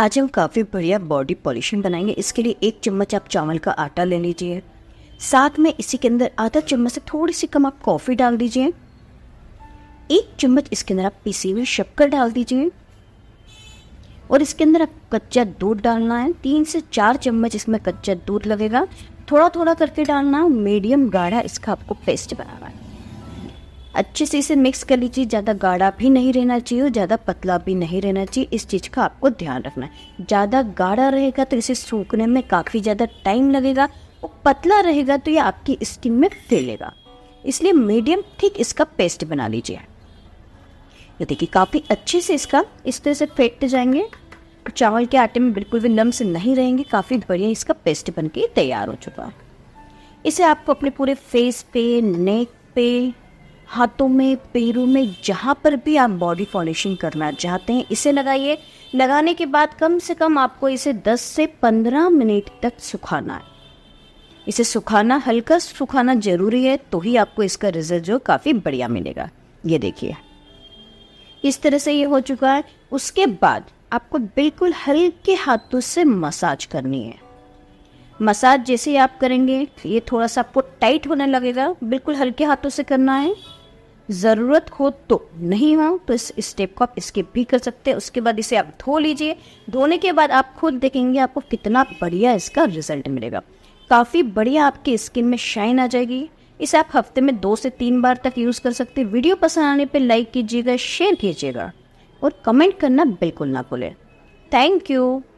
आज हम काफ़ी बढ़िया बॉडी पॉलिशन बनाएंगे इसके लिए एक चम्मच आप चावल का आटा ले लीजिए साथ में इसी के अंदर आधा चम्मच से थोड़ी सी कम आप कॉफ़ी डाल दीजिए एक चम्मच इसके अंदर आप पीसी हुई शक्कर डाल दीजिए और इसके अंदर आप कच्चा दूध डालना है तीन से चार चम्मच इसमें कच्चा दूध लगेगा थोड़ा थोड़ा करके डालना है मीडियम गाढ़ा इसका आपको पेस्ट बनाना है अच्छे से इसे मिक्स कर लीजिए ज़्यादा गाढ़ा भी नहीं रहना चाहिए और ज़्यादा पतला भी नहीं रहना चाहिए इस चीज़ का आपको ध्यान रखना है ज़्यादा गाढ़ा रहेगा तो इसे सूखने में काफ़ी ज़्यादा टाइम लगेगा और पतला रहेगा तो ये आपकी स्किन में फैलेगा इसलिए मीडियम ठीक इसका पेस्ट बना लीजिए ये देखिए काफ़ी अच्छे से इसका इस तरह से फेंटते जाएंगे चावल के आटे में बिल्कुल भी नम से नहीं रहेंगे काफ़ी बढ़िया इसका पेस्ट बन के तैयार हो चुका है इसे आपको अपने पूरे फेस पे नेक पे हाथों में पैरों में जहाँ पर भी आप बॉडी पॉलिशिंग करना चाहते हैं इसे लगाइए लगाने के बाद कम से कम आपको इसे 10 से 15 मिनट तक सुखाना है इसे सुखाना हल्का सुखाना जरूरी है तो ही आपको इसका रिजल्ट जो काफ़ी बढ़िया मिलेगा ये देखिए इस तरह से ये हो चुका है उसके बाद आपको बिल्कुल हल्के हाथों से मसाज करनी है मसाज जैसे ही आप करेंगे ये थोड़ा सा आपको टाइट होने लगेगा बिल्कुल हल्के हाथों से करना है ज़रूरत हो तो नहीं हो तो इस स्टेप को आप स्किप भी कर सकते हैं उसके बाद इसे आप धो लीजिए धोने के बाद आप खुद देखेंगे आपको कितना बढ़िया इसका रिजल्ट मिलेगा काफ़ी बढ़िया आपकी स्किन में शाइन आ जाएगी इसे आप हफ्ते में दो से तीन बार तक यूज़ कर सकते हैं वीडियो पसंद आने पर लाइक कीजिएगा शेयर कीजिएगा और कमेंट करना बिल्कुल ना भूलें थैंक यू